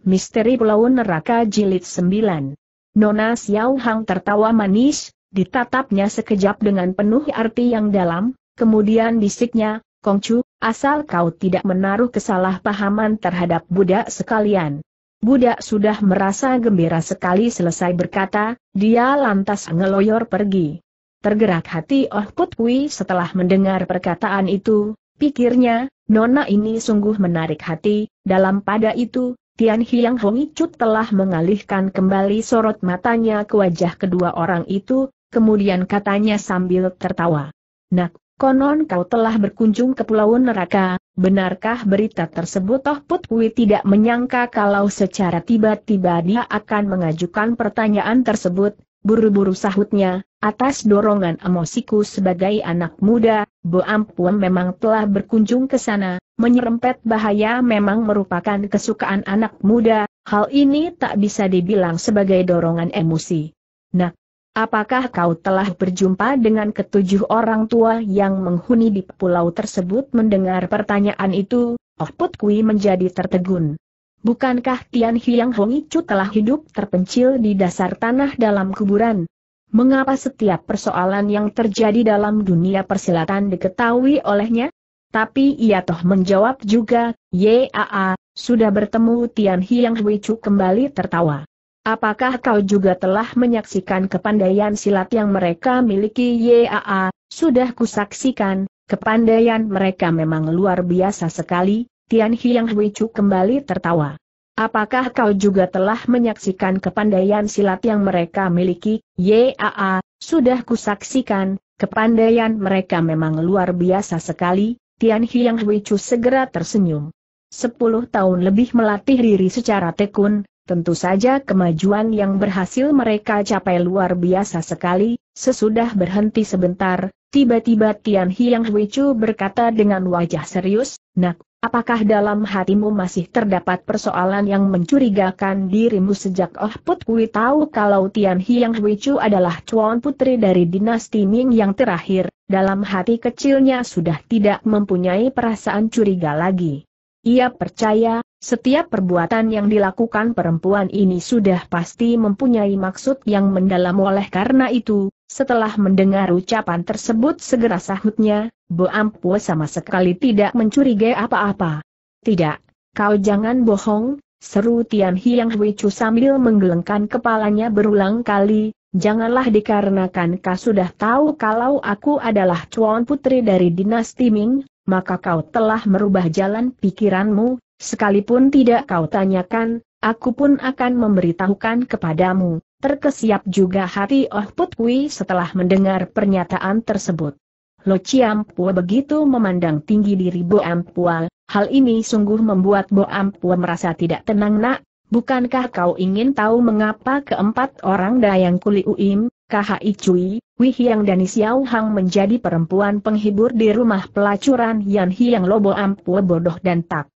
Misteri Pulau Neraka Jilid 9. Nona Xiao Hang tertawa manis, ditatapnya sekejap dengan penuh arti yang dalam, kemudian bisiknya, Kong Chu, asal kau tidak menaruh kesalahpahaman terhadap budak sekalian. Budak sudah merasa gembira sekali selesai berkata, dia lantas ngeloyor pergi. Tergerak hati Oh Put setelah mendengar perkataan itu, pikirnya, Nona ini sungguh menarik hati, dalam pada itu, Tian Hiang cut telah mengalihkan kembali sorot matanya ke wajah kedua orang itu, kemudian katanya sambil tertawa. Nak, konon kau telah berkunjung ke Pulau Neraka, benarkah berita tersebut Toh Put Kui tidak menyangka kalau secara tiba-tiba dia akan mengajukan pertanyaan tersebut, Buru-buru sahutnya, atas dorongan emosiku sebagai anak muda, Bo Ampuem memang telah berkunjung ke sana, menyerempet bahaya memang merupakan kesukaan anak muda, hal ini tak bisa dibilang sebagai dorongan emosi. Nah, apakah kau telah berjumpa dengan ketujuh orang tua yang menghuni di pulau tersebut mendengar pertanyaan itu? Oh Putkui menjadi tertegun. Bukankah Tian Hiang Icu telah hidup terpencil di dasar tanah dalam kuburan? Mengapa setiap persoalan yang terjadi dalam dunia persilatan diketahui olehnya? Tapi ia toh menjawab juga, Yaa, sudah bertemu Tian Hiang Hongcu kembali tertawa. Apakah kau juga telah menyaksikan kepandaian silat yang mereka miliki Yaa, sudah kusaksikan, kepandaian mereka memang luar biasa sekali, Tian Hiang Chu kembali tertawa. Apakah kau juga telah menyaksikan kepandaian silat yang mereka miliki? Yaa, sudah kusaksikan, kepandaian mereka memang luar biasa sekali, Tian Hiang Chu segera tersenyum. Sepuluh tahun lebih melatih diri secara tekun, Tentu saja kemajuan yang berhasil mereka capai luar biasa sekali, sesudah berhenti sebentar, tiba-tiba Tian Hiang Chu berkata dengan wajah serius, Nak, Apakah dalam hatimu masih terdapat persoalan yang mencurigakan dirimu sejak Oh Put Kui tahu kalau Tian Hiang Hui Chu adalah cuan putri dari dinasti Ming yang terakhir, dalam hati kecilnya sudah tidak mempunyai perasaan curiga lagi. Ia percaya, setiap perbuatan yang dilakukan perempuan ini sudah pasti mempunyai maksud yang mendalam oleh karena itu, setelah mendengar ucapan tersebut segera sahutnya, Boampu sama sekali tidak mencurigai apa-apa. Tidak, kau jangan bohong, seru Tian Hiang Chu sambil menggelengkan kepalanya berulang kali, janganlah dikarenakan kau sudah tahu kalau aku adalah cuan putri dari dinasti Ming, maka kau telah merubah jalan pikiranmu, sekalipun tidak kau tanyakan, aku pun akan memberitahukan kepadamu. Terkesiap juga hati Oh Putwi setelah mendengar pernyataan tersebut. Lo Ciampua begitu memandang tinggi diri Bo Ampua, hal ini sungguh membuat Bo Ampua merasa tidak tenang nak, bukankah kau ingin tahu mengapa keempat orang Dayang Kuli Uim, KHI Cui, Wihyang dan Xiao Hang menjadi perempuan penghibur di rumah pelacuran Yan Hiang Lobo Ampua bodoh dan tak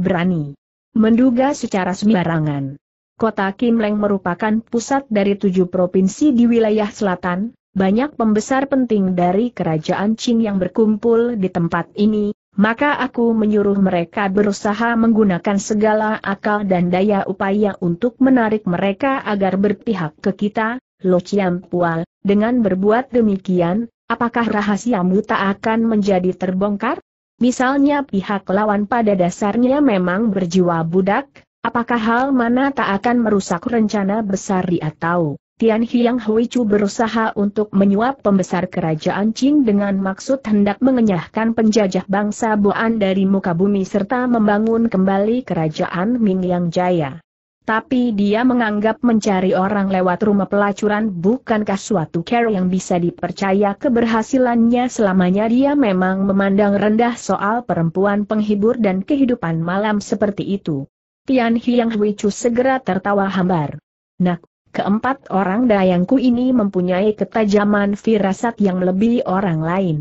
berani menduga secara sembarangan. Kota Kimleng merupakan pusat dari tujuh provinsi di wilayah selatan, banyak pembesar penting dari kerajaan Qing yang berkumpul di tempat ini, maka aku menyuruh mereka berusaha menggunakan segala akal dan daya upaya untuk menarik mereka agar berpihak ke kita, Lo Chiam Pual, dengan berbuat demikian, apakah rahasia muta akan menjadi terbongkar? Misalnya pihak lawan pada dasarnya memang berjiwa budak, apakah hal mana tak akan merusak rencana besar di atau? Tian Hiang Chu berusaha untuk menyuap pembesar kerajaan Qing dengan maksud hendak mengenyahkan penjajah bangsa Boan dari muka bumi serta membangun kembali kerajaan Ming yang jaya. Tapi dia menganggap mencari orang lewat rumah pelacuran bukankah suatu cara yang bisa dipercaya keberhasilannya selamanya dia memang memandang rendah soal perempuan penghibur dan kehidupan malam seperti itu. Tian Hiang Chu segera tertawa hambar. Nak, Keempat orang dayangku ini mempunyai ketajaman firasat yang lebih orang lain.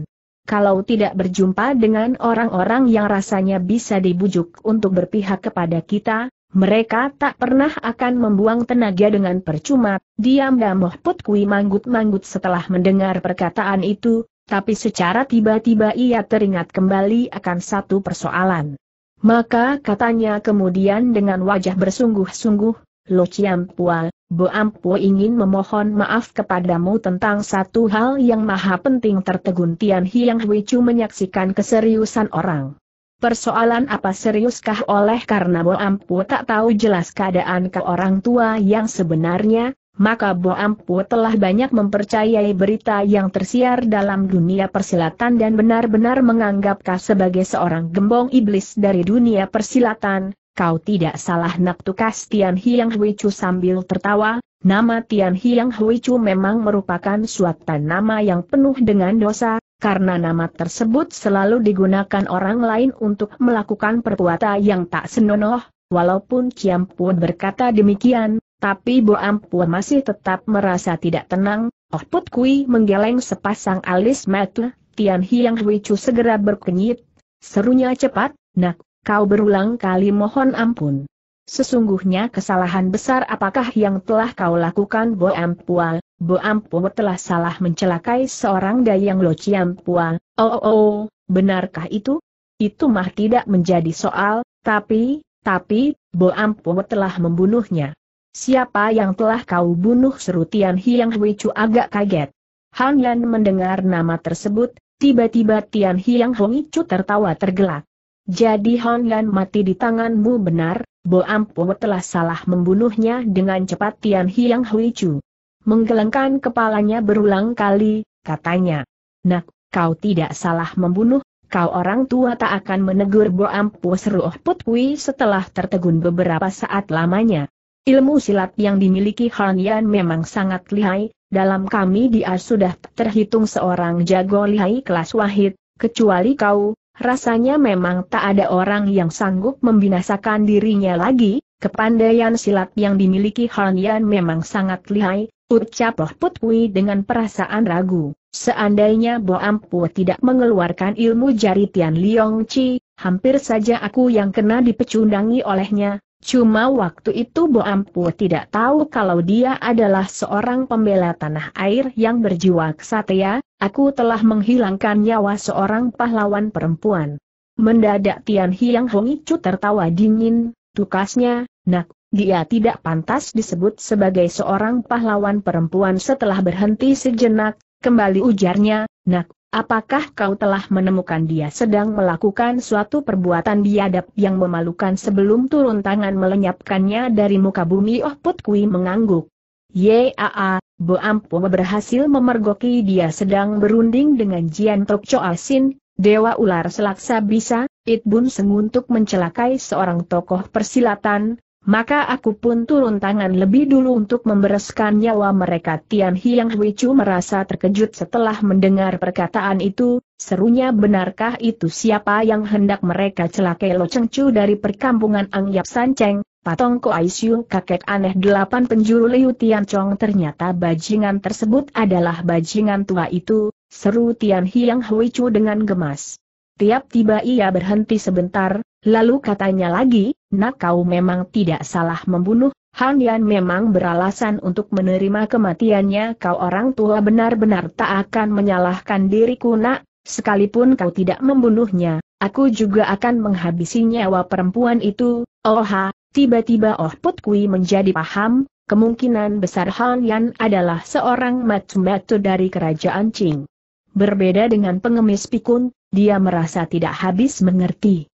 Kalau tidak berjumpa dengan orang-orang yang rasanya bisa dibujuk untuk berpihak kepada kita, mereka tak pernah akan membuang tenaga dengan percuma. Diam Damoh Put Kui manggut-manggut setelah mendengar perkataan itu, tapi secara tiba-tiba ia teringat kembali akan satu persoalan. Maka katanya kemudian dengan wajah bersungguh-sungguh, Lo Chiam Pua, Bu Ampu ingin memohon maaf kepadamu tentang satu hal yang maha penting tertegun Tian Hiang Chu menyaksikan keseriusan orang. Persoalan apa seriuskah oleh karena Ampu tak tahu jelas keadaan ke orang tua yang sebenarnya, maka Ampu telah banyak mempercayai berita yang tersiar dalam dunia persilatan dan benar-benar menganggapkah sebagai seorang gembong iblis dari dunia persilatan, kau tidak salah nak tukas Tian Hiang Chu sambil tertawa, nama Tian Hiang Chu memang merupakan suatu nama yang penuh dengan dosa, karena nama tersebut selalu digunakan orang lain untuk melakukan perbuatan yang tak senonoh, walaupun Kiam Puan berkata demikian, tapi Bo Ampuan masih tetap merasa tidak tenang, Oh Put Kui menggeleng sepasang alis mata, Tian Hiang Chu segera berkenyit, serunya cepat, nak Kau berulang kali mohon ampun. Sesungguhnya kesalahan besar apakah yang telah kau lakukan Bo Ampua, Bo Ampua telah salah mencelakai seorang Dayang Lo Ciampua, oh oh oh, benarkah itu? Itu mah tidak menjadi soal, tapi, tapi, Bo Ampua telah membunuhnya. Siapa yang telah kau bunuh seru Tian Hiang Hui Chu agak kaget. Han Yan mendengar nama tersebut, tiba-tiba Tian Hiang Hui Chu tertawa tergelak. Jadi Yan mati di tanganmu benar, Bo Ampo telah salah membunuhnya dengan cepat Tian Hiang Hui Chu. Menggelengkan kepalanya berulang kali, katanya. Nak, kau tidak salah membunuh, kau orang tua tak akan menegur Bo Ampo seru oh Put Hui setelah tertegun beberapa saat lamanya. Ilmu silat yang dimiliki Hon Yan memang sangat lihai, dalam kami dia sudah terhitung seorang jago lihai kelas wahid, kecuali kau, Rasanya memang tak ada orang yang sanggup membinasakan dirinya lagi, kepandaian silat yang dimiliki Han Yan memang sangat lihai, ucap Loh Putwi dengan perasaan ragu. Seandainya Bo Ampu tidak mengeluarkan ilmu jari Tian Liong Chi, hampir saja aku yang kena dipecundangi olehnya, Cuma waktu itu Bo Ampu tidak tahu kalau dia adalah seorang pembela tanah air yang berjiwa kesatria, aku telah menghilangkan nyawa seorang pahlawan perempuan. Mendadak Tian Hiang Hongcu tertawa dingin, tukasnya, nak, dia tidak pantas disebut sebagai seorang pahlawan perempuan setelah berhenti sejenak, kembali ujarnya, nak, Apakah kau telah menemukan dia sedang melakukan suatu perbuatan biadab yang memalukan sebelum turun tangan melenyapkannya dari muka bumi? Oh Put Kui mengangguk. Yaa, Bo Ampo berhasil memergoki dia sedang berunding dengan Jian Tok Choasin, ah Dewa Ular Selaksa Bisa, It Bun untuk mencelakai seorang tokoh persilatan, maka aku pun turun tangan lebih dulu untuk membereskan nyawa mereka. Tian Hiang Chu merasa terkejut setelah mendengar perkataan itu, serunya benarkah itu siapa yang hendak mereka celakai Lo Cheng Chu dari perkampungan Angyap Cheng, Patong Ko Aisyu kakek aneh delapan penjuru Liu Tian Chong ternyata bajingan tersebut adalah bajingan tua itu, seru Tian Hiang Hui Chu dengan gemas. Tiap tiba ia berhenti sebentar, Lalu katanya lagi, nak kau memang tidak salah membunuh, Han Yan memang beralasan untuk menerima kematiannya kau orang tua benar-benar tak akan menyalahkan diriku nak, sekalipun kau tidak membunuhnya, aku juga akan menghabisi nyawa perempuan itu, oh ha, tiba-tiba Oh Put menjadi paham, kemungkinan besar Han Yan adalah seorang matu-matu dari kerajaan Qing. Berbeda dengan pengemis pikun, dia merasa tidak habis mengerti.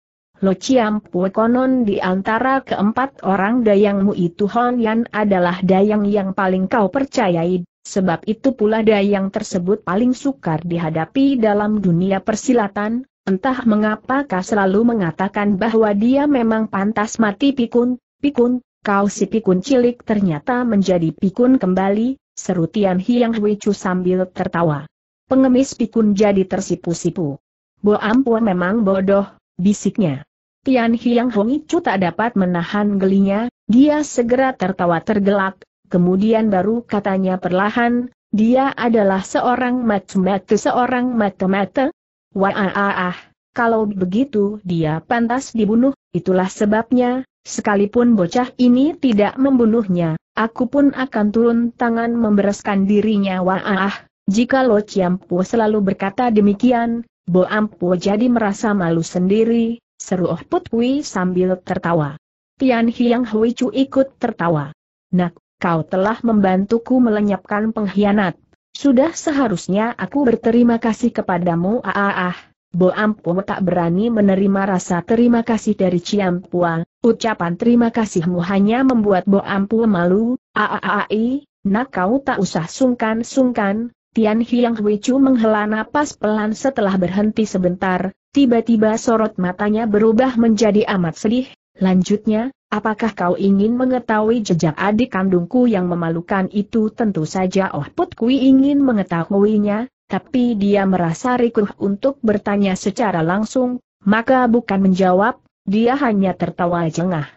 Lo Chiam Pue konon di antara keempat orang dayangmu itu Hon Yan adalah dayang yang paling kau percayai, sebab itu pula dayang tersebut paling sukar dihadapi dalam dunia persilatan, entah mengapa kau selalu mengatakan bahwa dia memang pantas mati pikun, pikun, kau si pikun cilik ternyata menjadi pikun kembali, seru Tian Hiang Hui Chu sambil tertawa. Pengemis pikun jadi tersipu-sipu. Bo Ampua memang bodoh, bisiknya. Tian Hiang Hong Icu tak dapat menahan gelinya, dia segera tertawa tergelak, kemudian baru katanya perlahan, dia adalah seorang mata seorang mata Wah kalau begitu dia pantas dibunuh, itulah sebabnya, sekalipun bocah ini tidak membunuhnya, aku pun akan turun tangan membereskan dirinya wah Jika Lo Chiampu selalu berkata demikian, Bo Ampo jadi merasa malu sendiri, seru Oh Put sambil tertawa. Tian Hiang Hui Chu ikut tertawa. Nak, kau telah membantuku melenyapkan pengkhianat. Sudah seharusnya aku berterima kasih kepadamu ah ah ah. Bo Ampo tak berani menerima rasa terima kasih dari Pua. ucapan terima kasihmu hanya membuat Bo Ampo malu, ah ah ah, ah i, nak kau tak usah sungkan-sungkan, Tian Hiang Hui Chu menghela napas pelan setelah berhenti sebentar, tiba-tiba sorot matanya berubah menjadi amat sedih. Lanjutnya, apakah kau ingin mengetahui jejak adik kandungku yang memalukan itu? Tentu saja Oh Put Kui ingin mengetahuinya, tapi dia merasa rikuh untuk bertanya secara langsung, maka bukan menjawab, dia hanya tertawa jengah.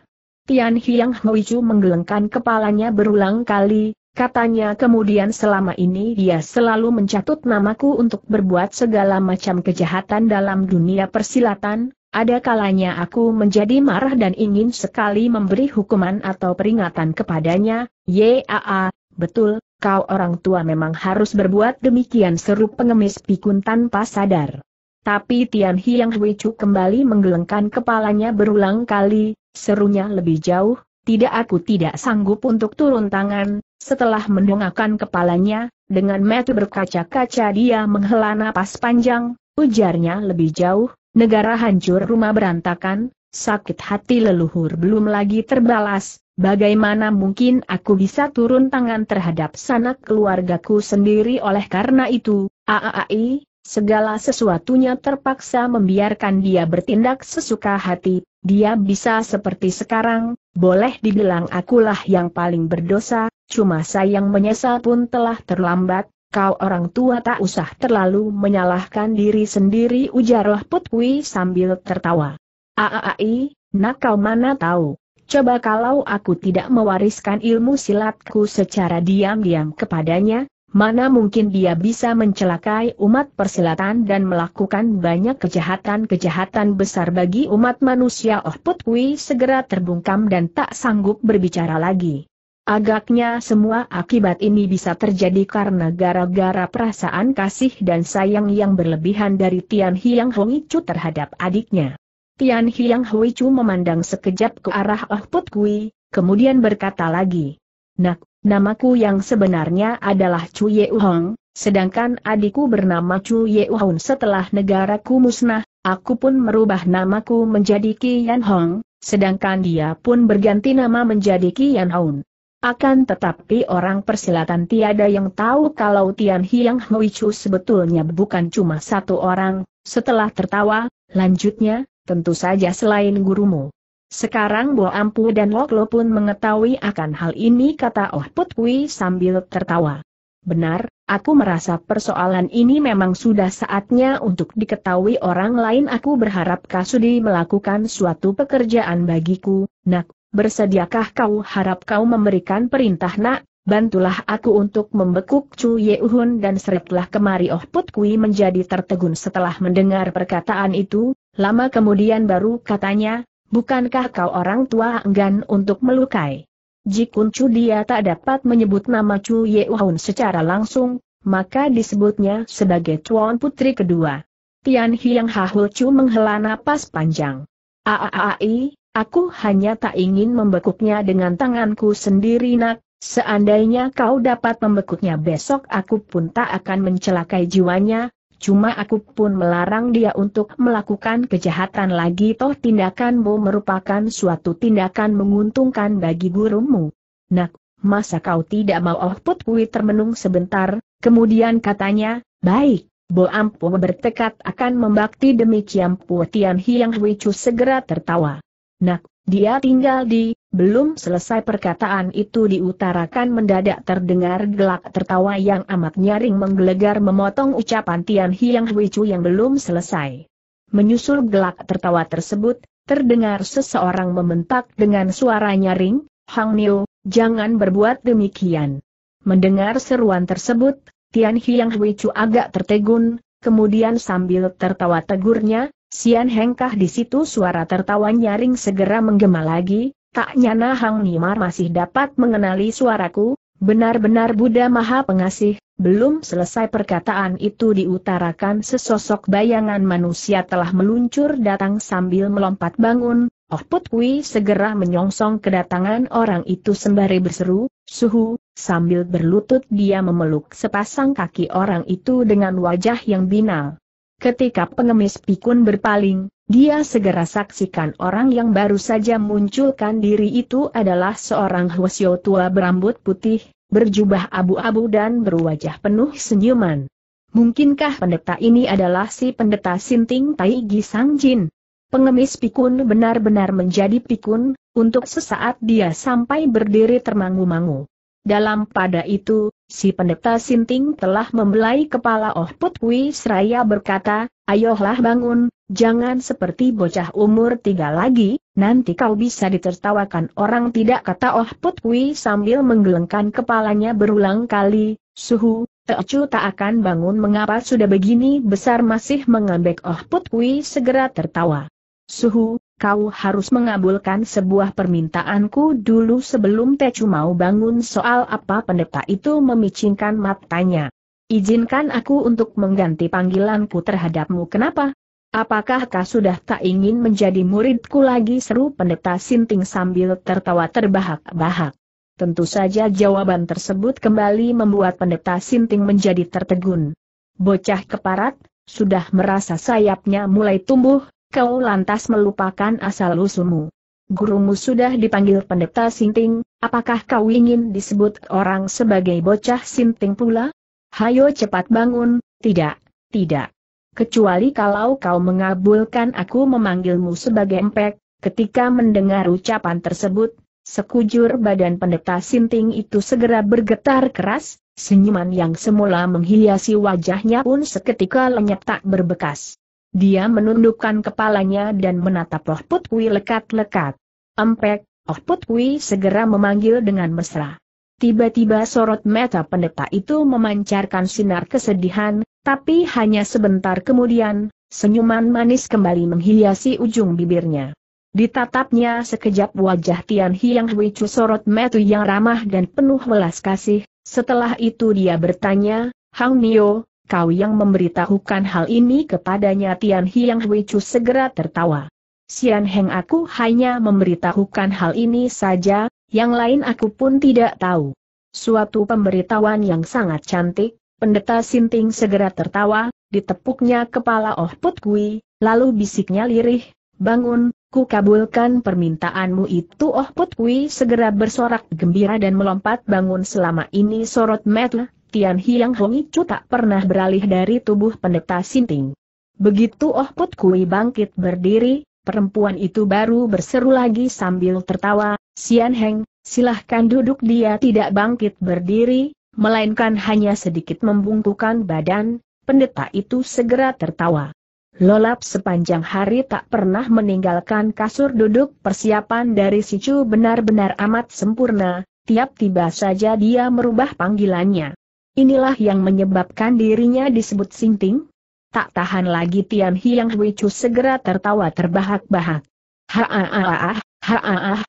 Tian Hiang Hui Chu menggelengkan kepalanya berulang kali, Katanya kemudian selama ini dia selalu mencatut namaku untuk berbuat segala macam kejahatan dalam dunia persilatan, ada kalanya aku menjadi marah dan ingin sekali memberi hukuman atau peringatan kepadanya, yaa, betul, kau orang tua memang harus berbuat demikian seru pengemis pikun tanpa sadar. Tapi Tian Hiang Chu kembali menggelengkan kepalanya berulang kali, serunya lebih jauh, tidak aku tidak sanggup untuk turun tangan, setelah mendongakkan kepalanya, dengan mata berkaca-kaca dia menghela napas panjang, ujarnya lebih jauh, negara hancur rumah berantakan, sakit hati leluhur belum lagi terbalas, bagaimana mungkin aku bisa turun tangan terhadap sanak keluargaku sendiri oleh karena itu, aaai, Segala sesuatunya terpaksa membiarkan dia bertindak sesuka hati, dia bisa seperti sekarang, boleh dibilang akulah yang paling berdosa, cuma sayang menyesal pun telah terlambat, kau orang tua tak usah terlalu menyalahkan diri sendiri Ujarlah Putwi sambil tertawa. Aaai, nak kau mana tahu, coba kalau aku tidak mewariskan ilmu silatku secara diam-diam kepadanya, Mana mungkin dia bisa mencelakai umat persilatan dan melakukan banyak kejahatan-kejahatan besar bagi umat manusia Oh Put Kui segera terbungkam dan tak sanggup berbicara lagi. Agaknya semua akibat ini bisa terjadi karena gara-gara perasaan kasih dan sayang yang berlebihan dari Tian Hiang Hui Chu terhadap adiknya. Tian Hiang Hui Chu memandang sekejap ke arah Oh Put Kui, kemudian berkata lagi. Nak, Namaku yang sebenarnya adalah Chu Ye Hong, sedangkan adikku bernama Chu Ye setelah negaraku musnah, aku pun merubah namaku menjadi Qian Hong, sedangkan dia pun berganti nama menjadi Qian Hoon. Akan tetapi orang persilatan tiada yang tahu kalau Tian Hiang Hui Chu sebetulnya bukan cuma satu orang, setelah tertawa, lanjutnya, tentu saja selain gurumu. Sekarang Bo Ampu dan Loklo pun mengetahui akan hal ini kata Oh Put Kui sambil tertawa. Benar, aku merasa persoalan ini memang sudah saatnya untuk diketahui orang lain aku berharap Kasudi melakukan suatu pekerjaan bagiku, nak, bersediakah kau harap kau memberikan perintah nak, bantulah aku untuk membekuk Chu Uhun dan seretlah kemari Oh Put Kui menjadi tertegun setelah mendengar perkataan itu, lama kemudian baru katanya, Bukankah kau orang tua enggan untuk melukai? Jikun Chu dia tak dapat menyebut nama Chu Wahun secara langsung, maka disebutnya sebagai Chuan Putri kedua. Tian Hiang Hahul Chu menghela napas panjang. Aaai, aku hanya tak ingin membekuknya dengan tanganku sendiri nak, Seandainya kau dapat membekuknya besok aku pun tak akan mencelakai jiwanya, Cuma aku pun melarang dia untuk melakukan kejahatan lagi toh tindakanmu merupakan suatu tindakan menguntungkan bagi gurumu. Nak, masa kau tidak mau Oh Put Kui termenung sebentar, kemudian katanya, baik, Bo Ampu bertekad akan membakti demi Ciampu Tian Hiang Hui segera tertawa. Nak, dia tinggal di, belum selesai perkataan itu diutarakan mendadak terdengar gelak tertawa yang amat nyaring menggelegar memotong ucapan Tian Hiang Huichu yang belum selesai. Menyusul gelak tertawa tersebut, terdengar seseorang mementak dengan suara nyaring, Hang Niu, jangan berbuat demikian. Mendengar seruan tersebut, Tian Hiang Huichu agak tertegun, kemudian sambil tertawa tegurnya, Sian Hengkah di situ suara tertawa nyaring segera menggema lagi, tak nyana Hang Nimar masih dapat mengenali suaraku, benar-benar Buddha Maha Pengasih, belum selesai perkataan itu diutarakan sesosok bayangan manusia telah meluncur datang sambil melompat bangun, Oh Put segera menyongsong kedatangan orang itu sembari berseru, suhu, sambil berlutut dia memeluk sepasang kaki orang itu dengan wajah yang binal. Ketika pengemis pikun berpaling, dia segera saksikan orang yang baru saja munculkan diri itu adalah seorang Hwasyo tua berambut putih, berjubah abu-abu dan berwajah penuh senyuman. Mungkinkah pendeta ini adalah si pendeta Sinting Tai Sangjin? Jin? Pengemis pikun benar-benar menjadi pikun, untuk sesaat dia sampai berdiri termangu-mangu. Dalam pada itu, Si pendeta Sinting telah membelai kepala Oh Put seraya berkata, ayolah bangun, jangan seperti bocah umur tiga lagi, nanti kau bisa ditertawakan orang tidak kata Oh Put sambil menggelengkan kepalanya berulang kali, suhu, Teocu tak akan bangun mengapa sudah begini besar masih mengambek Oh Put segera tertawa. Suhu, kau harus mengabulkan sebuah permintaanku dulu sebelum Tecu mau bangun soal apa pendeta itu memicingkan matanya. Izinkan aku untuk mengganti panggilanku terhadapmu kenapa? Apakah kau sudah tak ingin menjadi muridku lagi seru pendeta Sinting sambil tertawa terbahak-bahak. Tentu saja jawaban tersebut kembali membuat pendeta Sinting menjadi tertegun. Bocah keparat, sudah merasa sayapnya mulai tumbuh, kau lantas melupakan asal-usulmu. Gurumu sudah dipanggil pendeta Sinting, apakah kau ingin disebut orang sebagai bocah Sinting pula? Hayo cepat bangun, tidak, tidak. Kecuali kalau kau mengabulkan aku memanggilmu sebagai empek, ketika mendengar ucapan tersebut, sekujur badan pendeta Sinting itu segera bergetar keras, senyuman yang semula menghiasi wajahnya pun seketika lenyap tak berbekas. Dia menundukkan kepalanya dan menatap Oh Put lekat-lekat. Empek, Oh Put segera memanggil dengan mesra. Tiba-tiba sorot mata pendeta itu memancarkan sinar kesedihan, tapi hanya sebentar kemudian, senyuman manis kembali menghiasi ujung bibirnya. Ditatapnya sekejap wajah Tian Hiang Hui Chu sorot metu yang ramah dan penuh welas kasih, setelah itu dia bertanya, Hang Nio, kau yang memberitahukan hal ini kepadanya Tian Hiang Hui Chu segera tertawa. Sian Heng aku hanya memberitahukan hal ini saja, yang lain aku pun tidak tahu. Suatu pemberitahuan yang sangat cantik, pendeta Sinting segera tertawa, ditepuknya kepala Oh Put Kui, lalu bisiknya lirih, bangun, ku kabulkan permintaanmu itu Oh Put Kui segera bersorak gembira dan melompat bangun selama ini sorot mata Tian Hiang Hong Icu tak pernah beralih dari tubuh pendeta Sinting. Begitu Oh Put Kui bangkit berdiri, perempuan itu baru berseru lagi sambil tertawa, Sian Heng, silahkan duduk dia tidak bangkit berdiri, melainkan hanya sedikit membungkukan badan, pendeta itu segera tertawa. Lolap sepanjang hari tak pernah meninggalkan kasur duduk persiapan dari Sicu benar-benar amat sempurna, tiap tiba saja dia merubah panggilannya. Inilah yang menyebabkan dirinya disebut sinting? Tak tahan lagi Tian Hiang Chu segera tertawa terbahak-bahak. ha-ah-ah-ah.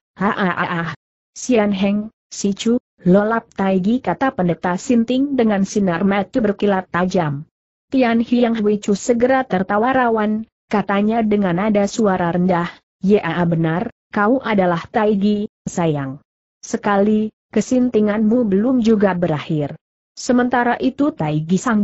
Sian Heng, Si Chu, lolap taigi kata pendeta Sinting dengan sinar mata berkilat tajam. Tian Hiang Chu segera tertawa rawan, katanya dengan nada suara rendah, Ya benar, kau adalah taigi, sayang. Sekali, kesintinganmu belum juga berakhir. Sementara itu Tai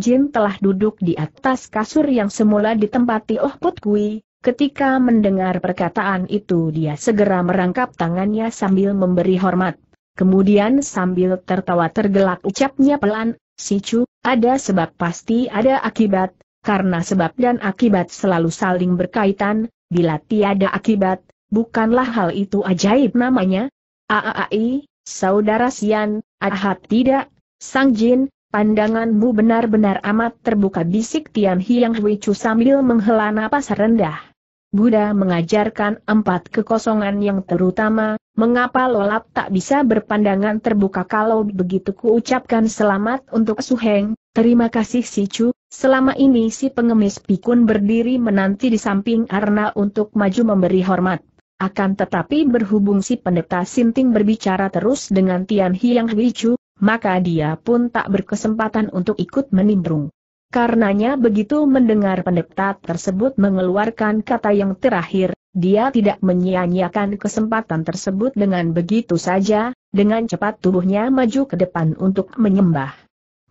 Jin telah duduk di atas kasur yang semula ditempati Oh Put Kui, ketika mendengar perkataan itu dia segera merangkap tangannya sambil memberi hormat. Kemudian sambil tertawa tergelak ucapnya pelan, Si Chu, ada sebab pasti ada akibat, karena sebab dan akibat selalu saling berkaitan, bila tiada akibat, bukanlah hal itu ajaib namanya. Aai, saudara Sian, Ahab tidak, Sang Jin, pandanganmu benar-benar amat terbuka bisik Tian Hiang Hui Chu sambil menghela napas rendah. Buddha mengajarkan empat kekosongan yang terutama, mengapa lolap tak bisa berpandangan terbuka kalau begitu kuucapkan selamat untuk Su Heng. terima kasih Si Chu, selama ini si pengemis pikun berdiri menanti di samping Arna untuk maju memberi hormat. Akan tetapi berhubung si pendeta Sinting berbicara terus dengan Tian Hiang Wichu, maka dia pun tak berkesempatan untuk ikut menimbrung. Karenanya begitu mendengar pendeta tersebut mengeluarkan kata yang terakhir, dia tidak menyia-nyiakan kesempatan tersebut dengan begitu saja, dengan cepat tubuhnya maju ke depan untuk menyembah.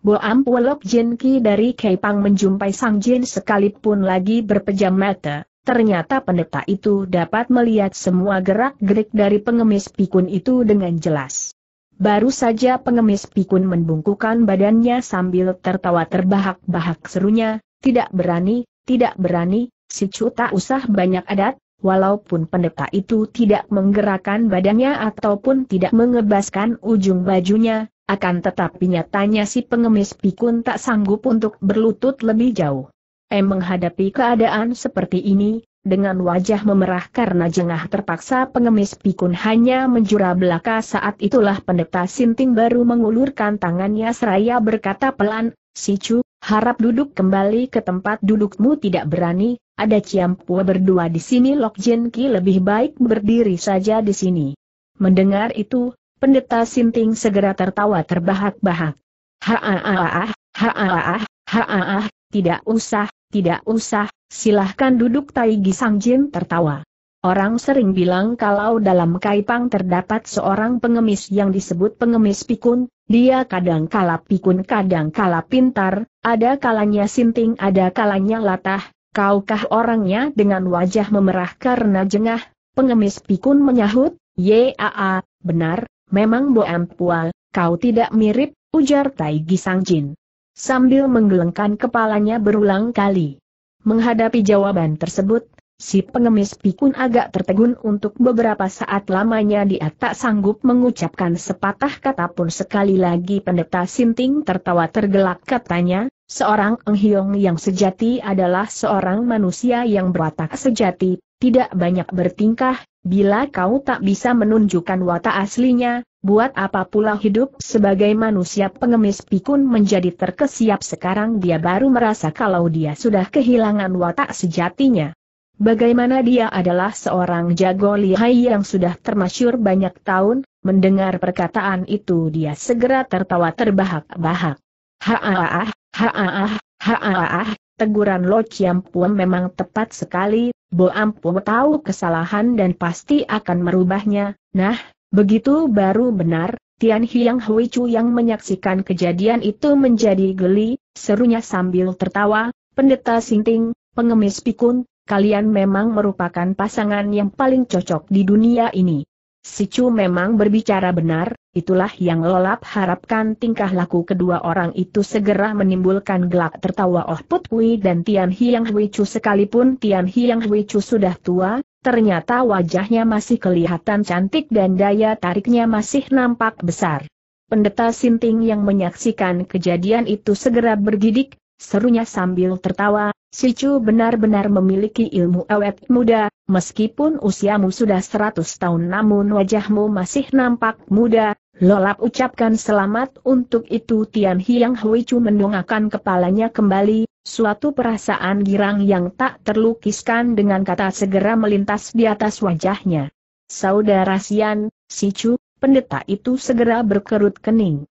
Boam Wolok Jin Ki dari Keipang menjumpai Sang Jin sekalipun lagi berpejam mata, ternyata pendeta itu dapat melihat semua gerak-gerik dari pengemis pikun itu dengan jelas. Baru saja pengemis pikun membungkukan badannya sambil tertawa terbahak-bahak serunya, tidak berani, tidak berani, si Cu tak usah banyak adat, walaupun pendeta itu tidak menggerakkan badannya ataupun tidak mengebaskan ujung bajunya, akan tetapi nyatanya si pengemis pikun tak sanggup untuk berlutut lebih jauh. Em menghadapi keadaan seperti ini, dengan wajah memerah karena jengah terpaksa pengemis pikun hanya menjura belaka saat itulah pendeta Sinting baru mengulurkan tangannya seraya berkata pelan, Sicu, harap duduk kembali ke tempat dudukmu tidak berani, ada Ciampua berdua di sini Lok Jin Ki lebih baik berdiri saja di sini. Mendengar itu, pendeta Sinting segera tertawa terbahak-bahak. ha-ah-ah, ha-ah-ah, tidak usah, tidak usah, Silahkan duduk Tai Gisang Jin tertawa. Orang sering bilang kalau dalam Kaipang terdapat seorang pengemis yang disebut pengemis pikun, dia kadang kalap pikun kadang kalap pintar, ada kalanya sinting ada kalanya latah, kaukah orangnya dengan wajah memerah karena jengah, pengemis pikun menyahut, yaa, benar, memang Boam Pua, kau tidak mirip, ujar Tai Gisang Jin. Sambil menggelengkan kepalanya berulang kali. Menghadapi jawaban tersebut, si pengemis pikun agak tertegun untuk beberapa saat lamanya dia tak sanggup mengucapkan sepatah kata pun sekali lagi pendeta Sinting tertawa tergelak katanya, seorang enghiong yang sejati adalah seorang manusia yang berwatak sejati, tidak banyak bertingkah, Bila kau tak bisa menunjukkan watak aslinya, buat apa pula hidup sebagai manusia pengemis pikun menjadi terkesiap sekarang dia baru merasa kalau dia sudah kehilangan watak sejatinya. Bagaimana dia adalah seorang jago lihai yang sudah termasyur banyak tahun, mendengar perkataan itu dia segera tertawa terbahak-bahak. Haaah, haaah, haaah, Teguran Lo Chiam Puam memang tepat sekali, Bo Ampu tahu kesalahan dan pasti akan merubahnya. Nah, begitu baru benar, Tian Hiang Hui Chu yang menyaksikan kejadian itu menjadi geli, serunya sambil tertawa, Pendeta Sinting, pengemis pikun, kalian memang merupakan pasangan yang paling cocok di dunia ini. Si Chu memang berbicara benar, itulah yang lelap harapkan tingkah laku kedua orang itu segera menimbulkan gelak tertawa Oh Put Kui dan Tian Hiang Hui Chu sekalipun Tian Hiang Hui Chu sudah tua, ternyata wajahnya masih kelihatan cantik dan daya tariknya masih nampak besar. Pendeta Sinting yang menyaksikan kejadian itu segera bergidik, serunya sambil tertawa, si Chu benar-benar memiliki ilmu awet muda, meskipun usiamu sudah 100 tahun namun wajahmu masih nampak muda, lolap ucapkan selamat untuk itu Tian Hiang Hui Chu mendongakkan kepalanya kembali, suatu perasaan girang yang tak terlukiskan dengan kata segera melintas di atas wajahnya. Saudara Sian, si Chu, pendeta itu segera berkerut kening.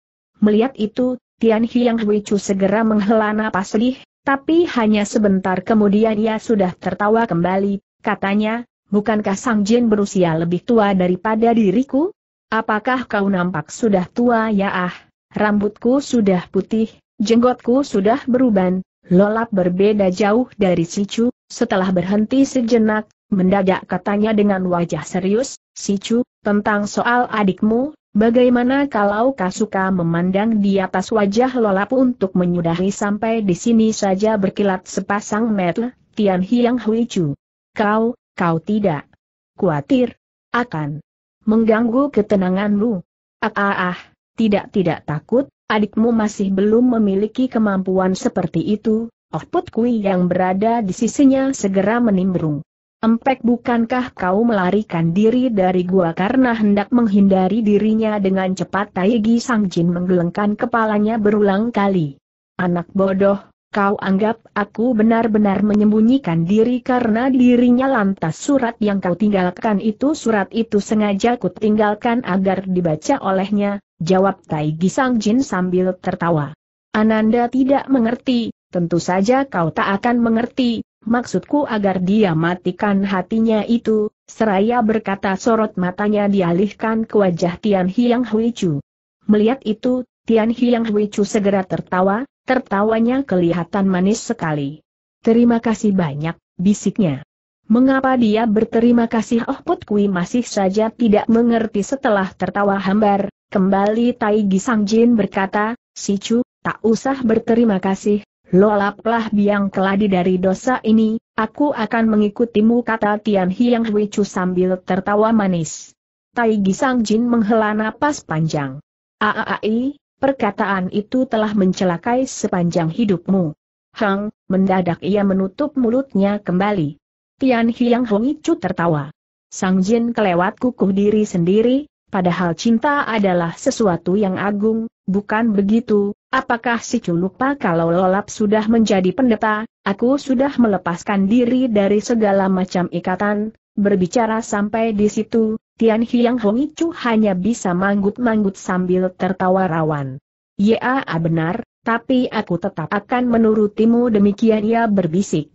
Melihat itu, Tian Hiang Chu segera menghela napas lih, tapi hanya sebentar kemudian ia sudah tertawa kembali, katanya, bukankah Sang Jin berusia lebih tua daripada diriku? Apakah kau nampak sudah tua ya ah? Rambutku sudah putih, jenggotku sudah beruban, lolap berbeda jauh dari si Chu, setelah berhenti sejenak, mendadak katanya dengan wajah serius, si Chu, tentang soal adikmu, Bagaimana kalau Kasuka memandang di atas wajah Lolap untuk menyudahi sampai di sini saja berkilat sepasang mata, Tian Hiang Hui Chu. Kau, kau tidak khawatir akan mengganggu ketenanganmu. Ah ah ah, tidak tidak takut, adikmu masih belum memiliki kemampuan seperti itu. Oh Put Kui yang berada di sisinya segera menimbrung. Empek bukankah kau melarikan diri dari gua karena hendak menghindari dirinya dengan cepat Taigi Jin menggelengkan kepalanya berulang kali. Anak bodoh, kau anggap aku benar-benar menyembunyikan diri karena dirinya lantas surat yang kau tinggalkan itu surat itu sengaja ku tinggalkan agar dibaca olehnya, jawab Taigi Jin sambil tertawa. Ananda tidak mengerti, tentu saja kau tak akan mengerti, Maksudku agar dia matikan hatinya itu, seraya berkata sorot matanya dialihkan ke wajah Tian Hiang Chu. Melihat itu, Tian Hiang Chu segera tertawa, tertawanya kelihatan manis sekali. Terima kasih banyak, bisiknya. Mengapa dia berterima kasih Oh Put Kui masih saja tidak mengerti setelah tertawa hambar, kembali Tai Gisang Jin berkata, Si Chu, tak usah berterima kasih, Lolaplah biang keladi dari dosa ini, aku akan mengikutimu kata Tian Hiang Hui Chu sambil tertawa manis. Tai Gisang Jin menghela napas panjang. Aaai, perkataan itu telah mencelakai sepanjang hidupmu. Hang, mendadak ia menutup mulutnya kembali. Tian Hiang Hui Chu tertawa. Sang Jin kelewat kukuh diri sendiri, padahal cinta adalah sesuatu yang agung, bukan begitu, apakah si lupa kalau lolap sudah menjadi pendeta, aku sudah melepaskan diri dari segala macam ikatan, berbicara sampai di situ, Tian Hiang Hongcu hanya bisa manggut-manggut sambil tertawa rawan. Ya benar, tapi aku tetap akan menurutimu demikian ia berbisik.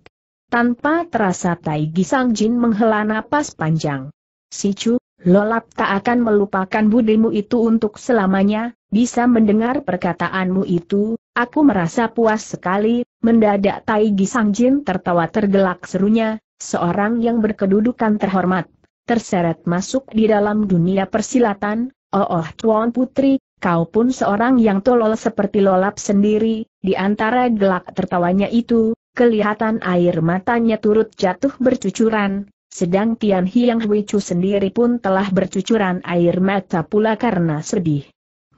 Tanpa terasa Tai Gisang Jin menghela napas panjang. Si Chu, Lolap tak akan melupakan budimu itu untuk selamanya, bisa mendengar perkataanmu itu, aku merasa puas sekali, mendadak Tai Gisang Jin tertawa tergelak serunya, seorang yang berkedudukan terhormat, terseret masuk di dalam dunia persilatan, oh oh Tuan Putri, kau pun seorang yang tolol seperti lolap sendiri, di antara gelak tertawanya itu, kelihatan air matanya turut jatuh bercucuran, sedang Tian Hiang Chu sendiri pun telah bercucuran air mata pula karena sedih.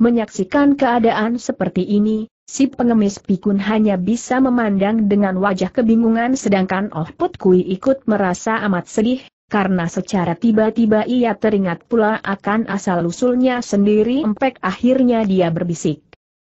Menyaksikan keadaan seperti ini, si pengemis pikun hanya bisa memandang dengan wajah kebingungan sedangkan Oh Put Kui ikut merasa amat sedih, karena secara tiba-tiba ia teringat pula akan asal-usulnya sendiri empek akhirnya dia berbisik.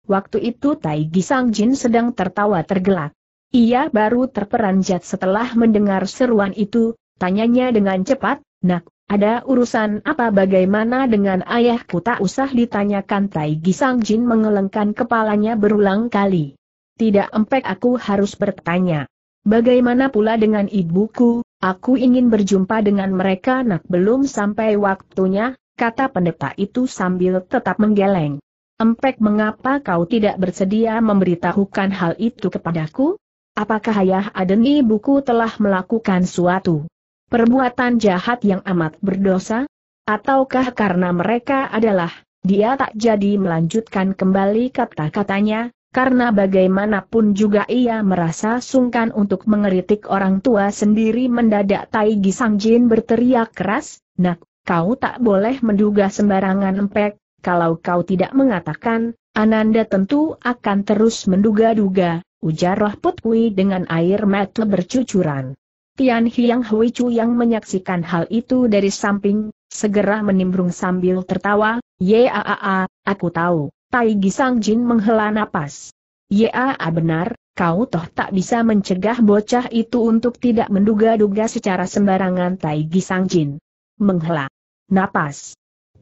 Waktu itu Tai Gisang Jin sedang tertawa tergelak. Ia baru terperanjat setelah mendengar seruan itu, Tanyanya dengan cepat, nak, ada urusan apa bagaimana dengan ayahku tak usah ditanyakan Tai Gisang Jin mengelengkan kepalanya berulang kali. Tidak empek aku harus bertanya. Bagaimana pula dengan ibuku, aku ingin berjumpa dengan mereka nak belum sampai waktunya, kata pendeta itu sambil tetap menggeleng. Empek mengapa kau tidak bersedia memberitahukan hal itu kepadaku? Apakah ayah Aden ibuku telah melakukan suatu Perbuatan jahat yang amat berdosa? Ataukah karena mereka adalah, dia tak jadi melanjutkan kembali kata-katanya, karena bagaimanapun juga ia merasa sungkan untuk mengeritik orang tua sendiri mendadak Tai Gisang Jin berteriak keras, nak, kau tak boleh menduga sembarangan empek, kalau kau tidak mengatakan, Ananda tentu akan terus menduga-duga, ujar Roh Putwi dengan air mata bercucuran. Tian Hiang Hui Chu yang menyaksikan hal itu dari samping, segera menimbrung sambil tertawa, Yaaa, aku tahu. Tai Gisang Jin menghela napas. Yaa benar, kau toh tak bisa mencegah bocah itu untuk tidak menduga-duga secara sembarangan Tai Gisang Jin. Menghela. Napas.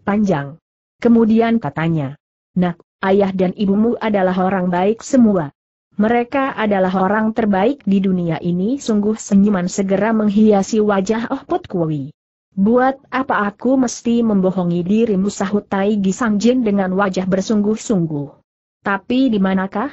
Panjang. Kemudian katanya. Nak, ayah dan ibumu adalah orang baik semua. Mereka adalah orang terbaik di dunia ini sungguh senyuman segera menghiasi wajah Oh Put Kui. Buat apa aku mesti membohongi dirimu sahut Tai Gisang Jin dengan wajah bersungguh-sungguh. Tapi di manakah?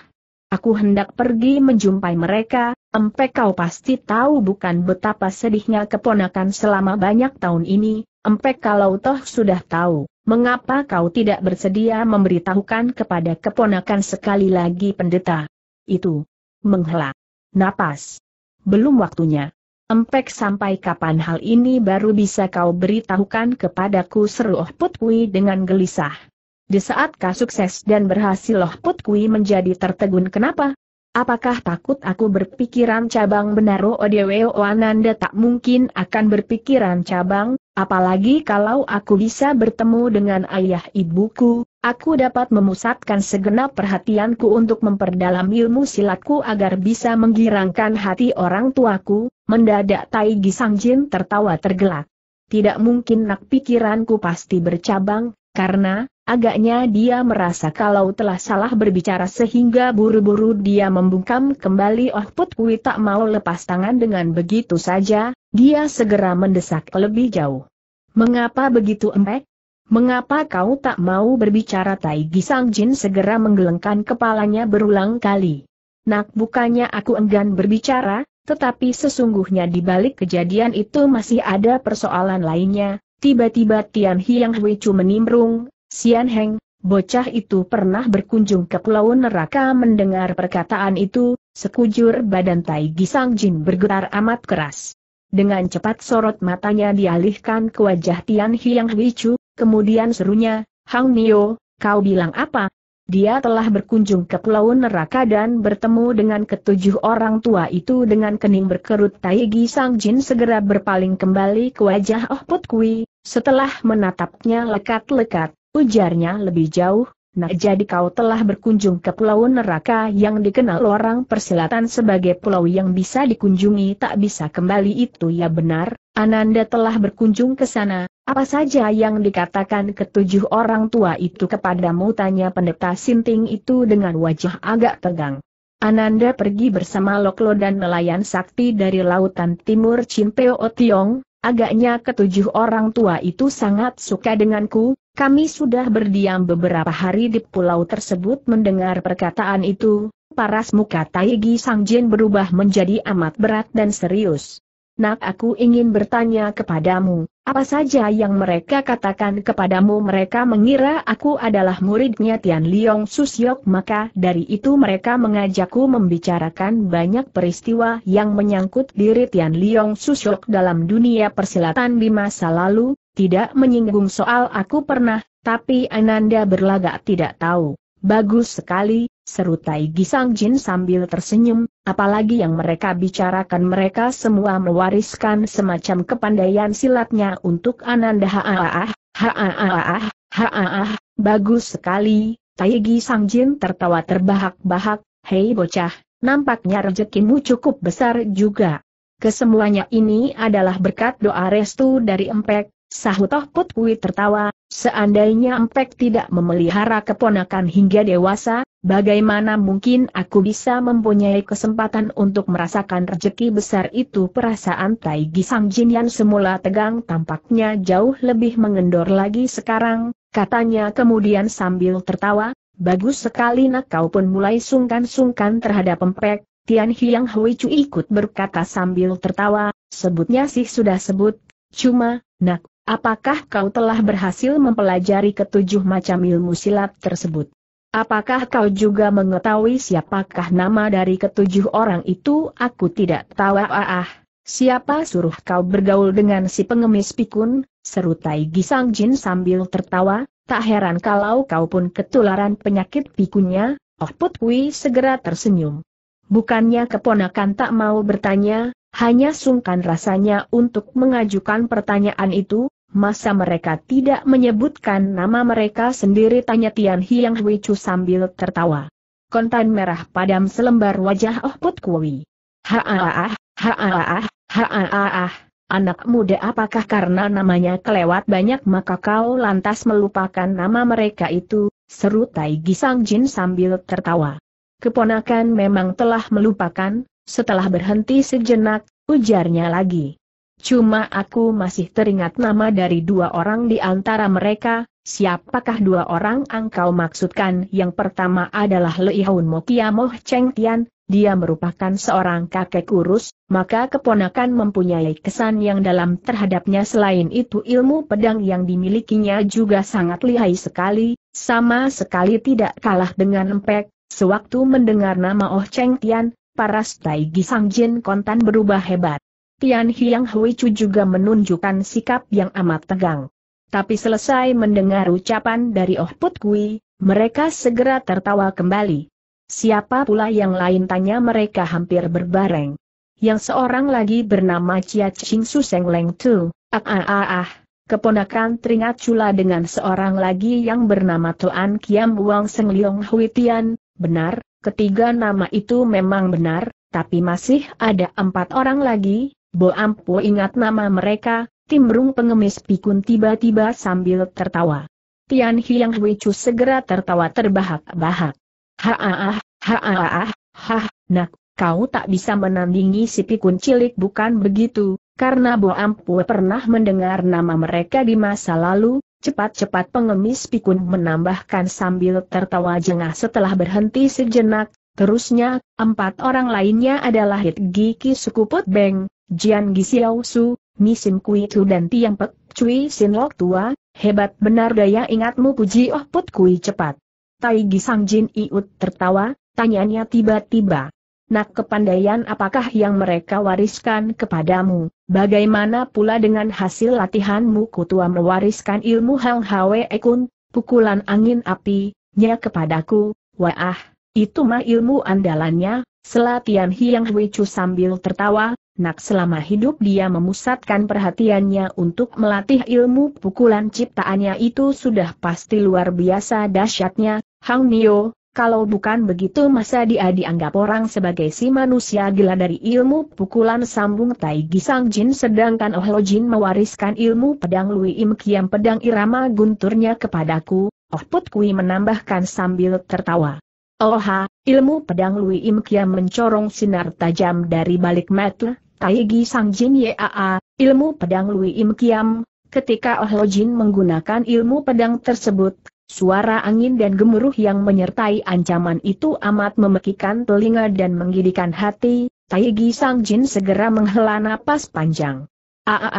Aku hendak pergi menjumpai mereka, empek kau pasti tahu bukan betapa sedihnya keponakan selama banyak tahun ini, empek kalau toh sudah tahu, mengapa kau tidak bersedia memberitahukan kepada keponakan sekali lagi pendeta? itu. Menghela. Napas. Belum waktunya. Empek sampai kapan hal ini baru bisa kau beritahukan kepadaku seru Oh Put dengan gelisah. Di saat kau sukses dan berhasil Oh Put menjadi tertegun kenapa? Apakah takut aku berpikiran cabang oh, Dewe Odeweo oh, Ananda tak mungkin akan berpikiran cabang, apalagi kalau aku bisa bertemu dengan ayah ibuku, Aku dapat memusatkan segenap perhatianku untuk memperdalam ilmu silatku agar bisa menggirangkan hati orang tuaku, mendadak Tai Gisang Jin tertawa tergelak. Tidak mungkin nak pikiranku pasti bercabang, karena, agaknya dia merasa kalau telah salah berbicara sehingga buru-buru dia membungkam kembali Oh Put Kui tak mau lepas tangan dengan begitu saja, dia segera mendesak lebih jauh. Mengapa begitu empek? Mengapa kau tak mau berbicara Tai Gisang Jin segera menggelengkan kepalanya berulang kali. Nak bukannya aku enggan berbicara, tetapi sesungguhnya di balik kejadian itu masih ada persoalan lainnya. Tiba-tiba Tian Hiang Chu menimbrung, Xian Heng, Bocah itu pernah berkunjung ke Pulau Neraka mendengar perkataan itu, sekujur badan Tai Gisang Jin bergetar amat keras. Dengan cepat sorot matanya dialihkan ke wajah Tian Hiang Chu. Kemudian serunya, Hang Nio, kau bilang apa? Dia telah berkunjung ke Pulau Neraka dan bertemu dengan ketujuh orang tua itu dengan kening berkerut Taigi Sang Jin segera berpaling kembali ke wajah Oh Put Kui, setelah menatapnya lekat-lekat, ujarnya lebih jauh, Nah jadi kau telah berkunjung ke pulau neraka yang dikenal orang persilatan sebagai pulau yang bisa dikunjungi tak bisa kembali itu ya benar, Ananda telah berkunjung ke sana, apa saja yang dikatakan ketujuh orang tua itu kepadamu tanya pendeta Sinting itu dengan wajah agak tegang. Ananda pergi bersama Loklo dan nelayan sakti dari lautan timur Cimpeo Otiong, agaknya ketujuh orang tua itu sangat suka denganku, kami sudah berdiam beberapa hari di pulau tersebut mendengar perkataan itu, paras muka Taigi Sangjin berubah menjadi amat berat dan serius. Nak aku ingin bertanya kepadamu, apa saja yang mereka katakan kepadamu mereka mengira aku adalah muridnya Tian Liong Susyok maka dari itu mereka mengajakku membicarakan banyak peristiwa yang menyangkut diri Tian Liong Susyok dalam dunia persilatan di masa lalu, tidak menyinggung soal aku pernah, tapi Ananda berlagak tidak tahu. Bagus sekali, seru Tai Gisang Jin sambil tersenyum, apalagi yang mereka bicarakan mereka semua mewariskan semacam kepandaian silatnya untuk Ananda Haaah, Haaah, Haaah, bagus sekali, Tai Gisang Jin tertawa terbahak-bahak, hei bocah, nampaknya rezekimu cukup besar juga. Kesemuanya ini adalah berkat doa restu dari Empek, Sahutoh Put Kui tertawa, seandainya Empek tidak memelihara keponakan hingga dewasa, Bagaimana mungkin aku bisa mempunyai kesempatan untuk merasakan rezeki besar itu perasaan Tai Sang Jin yang semula tegang tampaknya jauh lebih mengendor lagi sekarang, katanya kemudian sambil tertawa, bagus sekali nak kau pun mulai sungkan-sungkan terhadap pempek, Tian Hiang Hui Chu ikut berkata sambil tertawa, sebutnya sih sudah sebut, cuma, nak, apakah kau telah berhasil mempelajari ketujuh macam ilmu silat tersebut? Apakah kau juga mengetahui siapakah nama dari ketujuh orang itu? Aku tidak tahu. Ah, ah. Siapa suruh kau bergaul dengan si pengemis pikun? Seru Tai Gisang Jin sambil tertawa, tak heran kalau kau pun ketularan penyakit pikunnya. Oh Put segera tersenyum. Bukannya keponakan tak mau bertanya, hanya sungkan rasanya untuk mengajukan pertanyaan itu, Masa mereka tidak menyebutkan nama mereka sendiri tanya Tian Hiang Hui Chu sambil tertawa. Kontan merah padam selembar wajah Oh Put Kui. Haaah, haaah, haaah, anak muda apakah karena namanya kelewat banyak maka kau lantas melupakan nama mereka itu, seru Tai Gisang Jin sambil tertawa. Keponakan memang telah melupakan, setelah berhenti sejenak, ujarnya lagi. Cuma aku masih teringat nama dari dua orang di antara mereka, siapakah dua orang engkau maksudkan? Yang pertama adalah Leihun Mokia Moh Cheng Tian, dia merupakan seorang kakek kurus, maka keponakan mempunyai kesan yang dalam terhadapnya selain itu ilmu pedang yang dimilikinya juga sangat lihai sekali, sama sekali tidak kalah dengan empek, sewaktu mendengar nama Oh Cheng Tian, para Stai Gisang Jin kontan berubah hebat. Tian Hiang Hui Chu juga menunjukkan sikap yang amat tegang. Tapi selesai mendengar ucapan dari Oh Put Kui, mereka segera tertawa kembali. Siapa pula yang lain tanya mereka hampir berbareng. Yang seorang lagi bernama Chia Ching Su Seng Leng Tu, ah ah ah ah, keponakan teringat Cula dengan seorang lagi yang bernama Tuan Kiam Wang Seng Leong Hui Tian, benar, ketiga nama itu memang benar, tapi masih ada empat orang lagi, Bo Ampo ingat nama mereka, timbrung pengemis pikun tiba-tiba sambil tertawa. Tian Hiang Hui Chu segera tertawa terbahak-bahak. Haaah, ah ha, nak, kau tak bisa menandingi si pikun cilik bukan begitu, karena bo Ampo pernah mendengar nama mereka di masa lalu, cepat-cepat pengemis pikun menambahkan sambil tertawa jengah setelah berhenti sejenak, Terusnya, empat orang lainnya adalah Hit Giki Sukuput Beng, Jian Gisiao Su, Misim Kui dan Tiang Pek Cui Sin Lok Tua, hebat benar daya ingatmu puji Oh Put Kui cepat. Tai Gisang Jin Iut tertawa, tanyanya tiba-tiba. Nak kepandaian apakah yang mereka wariskan kepadamu? Bagaimana pula dengan hasil latihanmu kutua mewariskan ilmu Hang Hwe Ekun, pukulan angin api, nya kepadaku, wah itu mah ilmu andalannya, Selatian Hiang hui Chu sambil tertawa, nak selama hidup dia memusatkan perhatiannya untuk melatih ilmu pukulan ciptaannya itu sudah pasti luar biasa dahsyatnya, Hang Nio, kalau bukan begitu masa dia dianggap orang sebagai si manusia gila dari ilmu pukulan sambung Tai Gisang Jin sedangkan Oh Jin mewariskan ilmu pedang Lui Im Kiam pedang irama gunturnya kepadaku, Oh Put Kui menambahkan sambil tertawa. Oha, ilmu pedang Lui Im Kia mencorong sinar tajam dari balik mata, Taigi Sang Jin Yaa, ilmu pedang Lui Im Kiam, ketika Oh Jin menggunakan ilmu pedang tersebut, suara angin dan gemuruh yang menyertai ancaman itu amat memekikan telinga dan menggidikan hati, Taigi Sang Jin segera menghela napas panjang.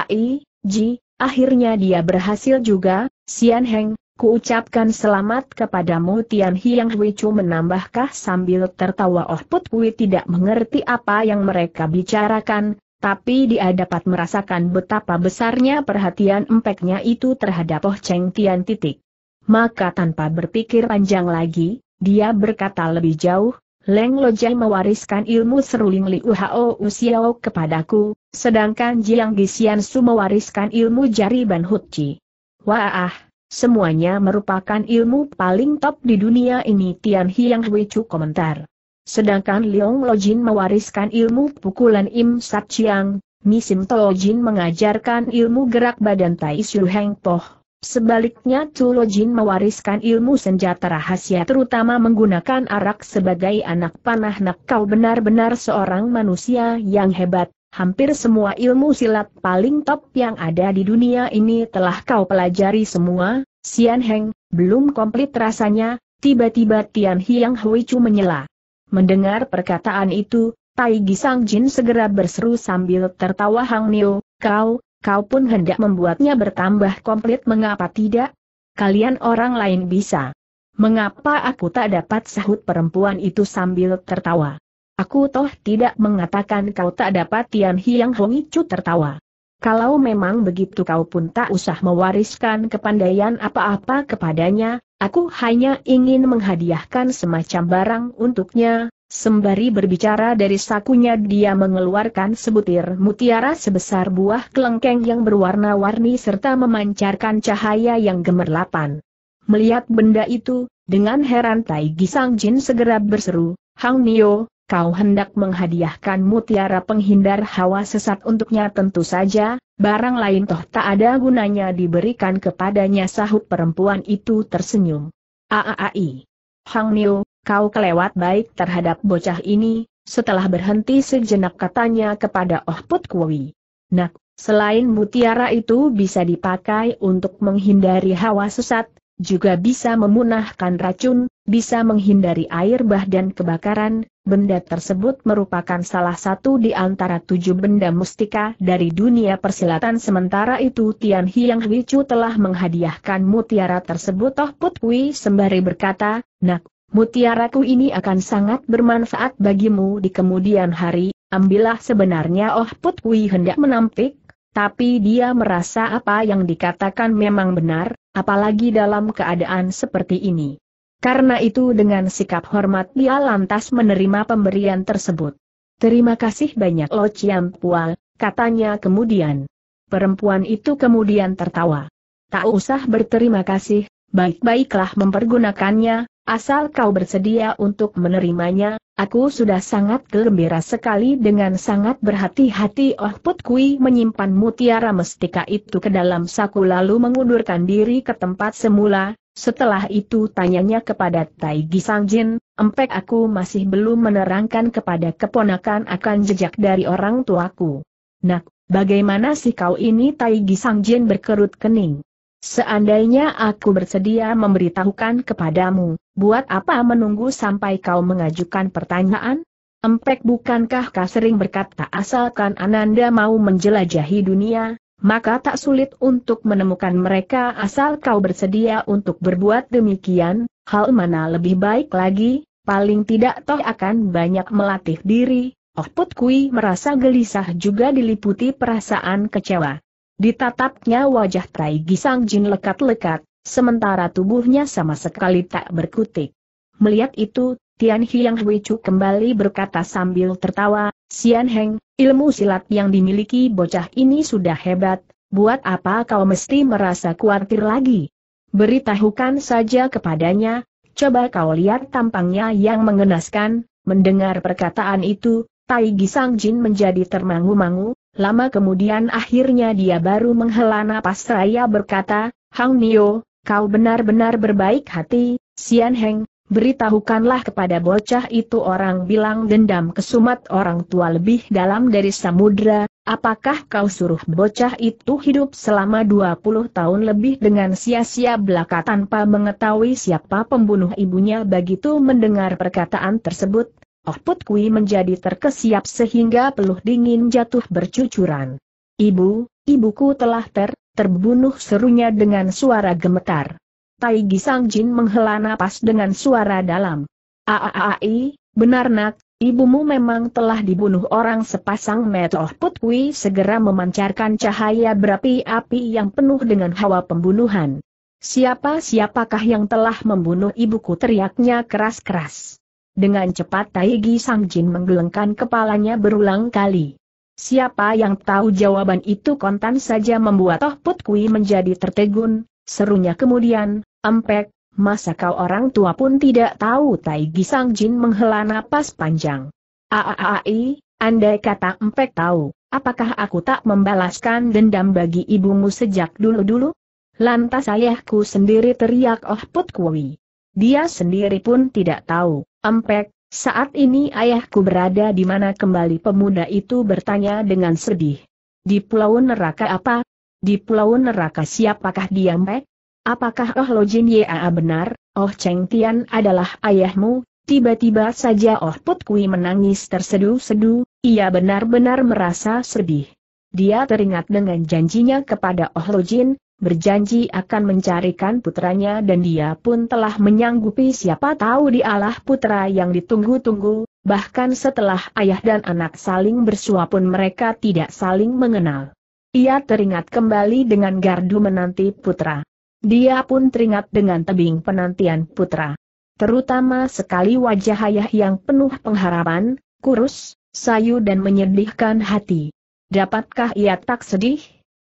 i, Ji, akhirnya dia berhasil juga, Sian Heng, Kuucapkan selamat kepadamu Tian Hiang Chu menambahkah sambil tertawa Oh Put Kui tidak mengerti apa yang mereka bicarakan, tapi dia dapat merasakan betapa besarnya perhatian empeknya itu terhadap Oh Cheng Tian titik. Maka tanpa berpikir panjang lagi, dia berkata lebih jauh, Leng Lojai mewariskan ilmu seruling Liu Hao Usiao kepadaku, sedangkan Jiang Gixian Su mewariskan ilmu jari Ban Chi. Wah, Semuanya merupakan ilmu paling top di dunia ini Tian Hiang Chu komentar. Sedangkan Leong Lojin mewariskan ilmu pukulan Im Sat Chiang, Misim Jin mengajarkan ilmu gerak badan Tai Su Heng Poh. Sebaliknya Jin mewariskan ilmu senjata rahasia terutama menggunakan arak sebagai anak panah nak kau benar-benar seorang manusia yang hebat, hampir semua ilmu silat paling top yang ada di dunia ini telah kau pelajari semua, Sian Heng, belum komplit rasanya, tiba-tiba Tian Hiang Huichu menyela. Mendengar perkataan itu, Tai Gisang Jin segera berseru sambil tertawa Hang Niu, kau, kau pun hendak membuatnya bertambah komplit mengapa tidak? Kalian orang lain bisa. Mengapa aku tak dapat sahut perempuan itu sambil tertawa? Aku toh tidak mengatakan kau tak dapat Tian Hiang Hongicu tertawa. Kalau memang begitu kau pun tak usah mewariskan kepandaian apa-apa kepadanya, aku hanya ingin menghadiahkan semacam barang untuknya, Sembari berbicara dari sakunya dia mengeluarkan sebutir mutiara sebesar buah kelengkeng yang berwarna-warni serta memancarkan cahaya yang gemerlapan. Melihat benda itu, dengan heran Tai Gisang Jin segera berseru, Hang Nio, kau hendak menghadiahkan mutiara penghindar hawa sesat untuknya tentu saja, barang lain toh tak ada gunanya diberikan kepadanya sahut perempuan itu tersenyum. Aaai. Hang Niu, kau kelewat baik terhadap bocah ini, setelah berhenti sejenak katanya kepada Oh Put Kui. Nak, selain mutiara itu bisa dipakai untuk menghindari hawa sesat, juga bisa memunahkan racun, bisa menghindari air bah dan kebakaran, benda tersebut merupakan salah satu di antara tujuh benda mustika dari dunia persilatan sementara itu Tian Hiang Wicu telah menghadiahkan mutiara tersebut Toh Put sembari berkata, Nak, mutiaraku ini akan sangat bermanfaat bagimu di kemudian hari, ambillah sebenarnya Oh Put hendak menampik, tapi dia merasa apa yang dikatakan memang benar, apalagi dalam keadaan seperti ini. Karena itu dengan sikap hormat dia lantas menerima pemberian tersebut. Terima kasih banyak Lo Chiam Pual, katanya kemudian. Perempuan itu kemudian tertawa. Tak usah berterima kasih, baik-baiklah mempergunakannya, asal kau bersedia untuk menerimanya, Aku sudah sangat gembira sekali dengan sangat berhati-hati Oh Put Kui menyimpan mutiara mestika itu ke dalam saku lalu mengundurkan diri ke tempat semula, setelah itu tanyanya kepada Tai Gisang Jin, empek aku masih belum menerangkan kepada keponakan akan jejak dari orang tuaku. Nak, bagaimana sih kau ini Tai Gisang Jin berkerut kening? Seandainya aku bersedia memberitahukan kepadamu, buat apa menunggu sampai kau mengajukan pertanyaan? Empek bukankah kau sering berkata asalkan Ananda mau menjelajahi dunia, maka tak sulit untuk menemukan mereka asal kau bersedia untuk berbuat demikian, hal mana lebih baik lagi, paling tidak toh akan banyak melatih diri, Oh Putkui merasa gelisah juga diliputi perasaan kecewa. Ditatapnya wajah Tai Gisang Jin lekat-lekat, sementara tubuhnya sama sekali tak berkutik. Melihat itu, Tian Hiang Huichu kembali berkata sambil tertawa, Sian Heng, ilmu silat yang dimiliki bocah ini sudah hebat, buat apa kau mesti merasa khawatir lagi? Beritahukan saja kepadanya, coba kau lihat tampangnya yang mengenaskan, mendengar perkataan itu, Tai Gisang Jin menjadi termangu-mangu, Lama kemudian akhirnya dia baru menghela napas raya berkata, Hang Nio, kau benar-benar berbaik hati, Sian Heng, beritahukanlah kepada bocah itu orang bilang dendam kesumat orang tua lebih dalam dari samudra, apakah kau suruh bocah itu hidup selama 20 tahun lebih dengan sia-sia belaka tanpa mengetahui siapa pembunuh ibunya begitu mendengar perkataan tersebut, Oh Put Kui menjadi terkesiap sehingga peluh dingin jatuh bercucuran. Ibu, ibuku telah ter, terbunuh serunya dengan suara gemetar. Tai Gisang Jin menghela napas dengan suara dalam. Aaai, benar nak, Ibumu memang telah dibunuh orang sepasang oh, Put putkui segera memancarkan cahaya berapi-api yang penuh dengan hawa pembunuhan. Siapa-siapakah yang telah membunuh ibuku teriaknya keras-keras. Dengan cepat Taigi Jin menggelengkan kepalanya berulang kali. Siapa yang tahu jawaban itu kontan saja membuat Toh Put Kui menjadi tertegun, serunya kemudian, empek, masa kau orang tua pun tidak tahu Taigi Jin menghela napas panjang. Aaai, andai kata empek tahu, apakah aku tak membalaskan dendam bagi ibumu sejak dulu-dulu? Lantas ayahku sendiri teriak Oh Put Kui. Dia sendiri pun tidak tahu, Ampek, saat ini ayahku berada di mana kembali pemuda itu bertanya dengan sedih. Di pulau neraka apa? Di pulau neraka siapakah dia Ampek, Apakah Oh Lojin Yaa benar, Oh Cheng Tian adalah ayahmu? Tiba-tiba saja Oh Put Kui menangis tersedu-sedu. ia benar-benar merasa sedih. Dia teringat dengan janjinya kepada Oh Lojin, berjanji akan mencarikan putranya dan dia pun telah menyanggupi siapa tahu dialah putra yang ditunggu-tunggu, bahkan setelah ayah dan anak saling bersua pun mereka tidak saling mengenal. Ia teringat kembali dengan gardu menanti putra. Dia pun teringat dengan tebing penantian putra. Terutama sekali wajah ayah yang penuh pengharapan, kurus, sayu dan menyedihkan hati. Dapatkah ia tak sedih?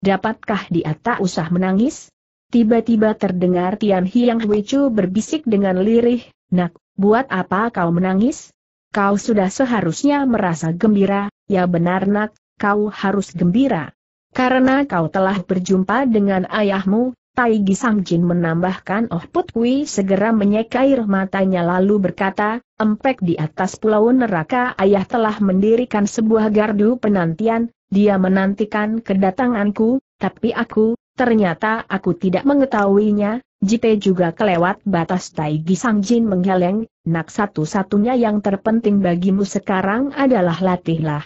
Dapatkah dia tak usah menangis? Tiba-tiba terdengar Tian Hiang Huichu berbisik dengan lirih, Nak, buat apa kau menangis? Kau sudah seharusnya merasa gembira, ya benar nak, kau harus gembira. Karena kau telah berjumpa dengan ayahmu, Tai Gisang Jin menambahkan Oh Put segera menyekair matanya lalu berkata, Empek di atas pulau neraka ayah telah mendirikan sebuah gardu penantian, dia menantikan kedatanganku, tapi aku, ternyata aku tidak mengetahuinya, Jite juga kelewat batas Taigi Sangjin menggeleng, nak satu-satunya yang terpenting bagimu sekarang adalah latihlah.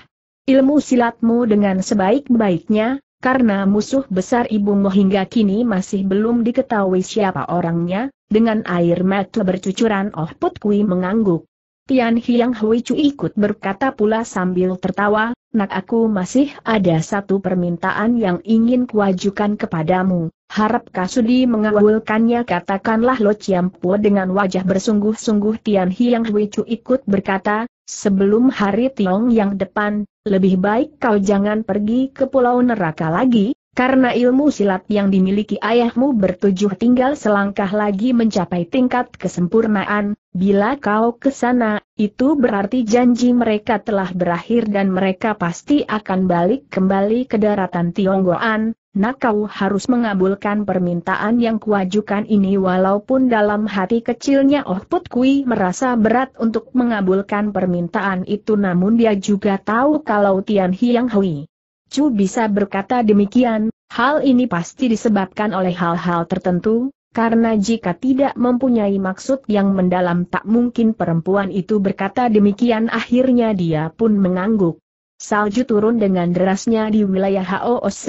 Ilmu silatmu dengan sebaik-baiknya, karena musuh besar ibumu hingga kini masih belum diketahui siapa orangnya, dengan air mata bercucuran Oh Put mengangguk. Tian Hiang Hui Chu ikut berkata pula sambil tertawa, nak aku masih ada satu permintaan yang ingin kuajukan kepadamu, harap Kasudi mengawalkannya katakanlah Lo Chiampu dengan wajah bersungguh-sungguh Tian Hiang Hui Chu ikut berkata, sebelum hari Tiong yang depan, lebih baik kau jangan pergi ke pulau neraka lagi, karena ilmu silat yang dimiliki ayahmu bertujuh tinggal selangkah lagi mencapai tingkat kesempurnaan, bila kau ke sana, itu berarti janji mereka telah berakhir dan mereka pasti akan balik kembali ke daratan Tionggoan, nah kau harus mengabulkan permintaan yang kuajukan ini walaupun dalam hati kecilnya Oh Put Kui merasa berat untuk mengabulkan permintaan itu namun dia juga tahu kalau Tian Hiang Hui Chu bisa berkata demikian, hal ini pasti disebabkan oleh hal-hal tertentu, karena jika tidak mempunyai maksud yang mendalam tak mungkin perempuan itu berkata demikian akhirnya dia pun mengangguk. Salju turun dengan derasnya di wilayah HOOC,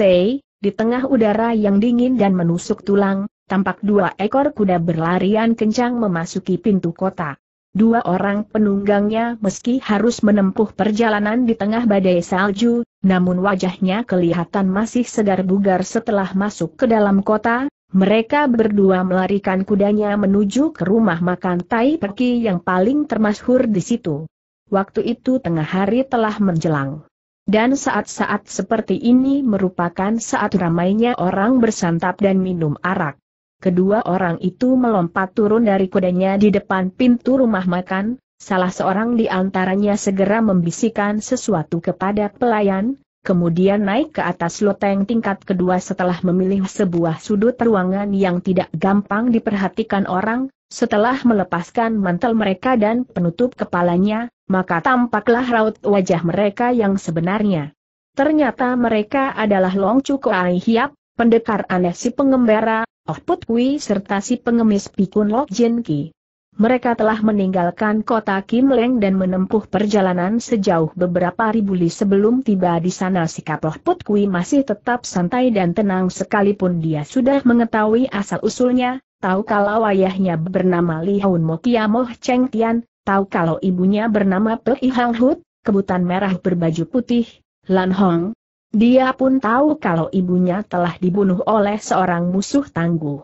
di tengah udara yang dingin dan menusuk tulang, tampak dua ekor kuda berlarian kencang memasuki pintu kota. Dua orang penunggangnya meski harus menempuh perjalanan di tengah badai salju, namun wajahnya kelihatan masih segar bugar setelah masuk ke dalam kota, mereka berdua melarikan kudanya menuju ke rumah makan Tai Perki yang paling termasyhur di situ. Waktu itu tengah hari telah menjelang. Dan saat-saat seperti ini merupakan saat ramainya orang bersantap dan minum arak kedua orang itu melompat turun dari kudanya di depan pintu rumah makan, salah seorang di antaranya segera membisikkan sesuatu kepada pelayan, kemudian naik ke atas loteng tingkat kedua setelah memilih sebuah sudut ruangan yang tidak gampang diperhatikan orang, setelah melepaskan mantel mereka dan penutup kepalanya, maka tampaklah raut wajah mereka yang sebenarnya. Ternyata mereka adalah Long Chu Koai Hiap, pendekar aneh si pengembara, Oh Put Kui serta si pengemis Pikun Lok Jin Ki. Mereka telah meninggalkan kota Kim Leng dan menempuh perjalanan sejauh beberapa ribu li sebelum tiba di sana sikap Oh Put Kui masih tetap santai dan tenang sekalipun dia sudah mengetahui asal-usulnya, tahu kalau ayahnya bernama Li Haun Mo Kia Moh Cheng Tian, tahu kalau ibunya bernama Pei Hang Hut, kebutan merah berbaju putih, Lan Hong, dia pun tahu kalau ibunya telah dibunuh oleh seorang musuh tangguh.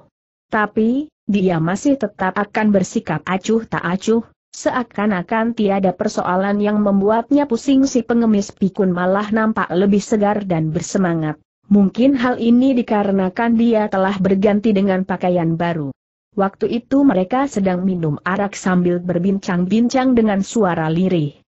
Tapi, dia masih tetap akan bersikap acuh tak acuh, seakan-akan tiada persoalan yang membuatnya pusing si pengemis pikun malah nampak lebih segar dan bersemangat. Mungkin hal ini dikarenakan dia telah berganti dengan pakaian baru. Waktu itu mereka sedang minum arak sambil berbincang-bincang dengan suara lirih.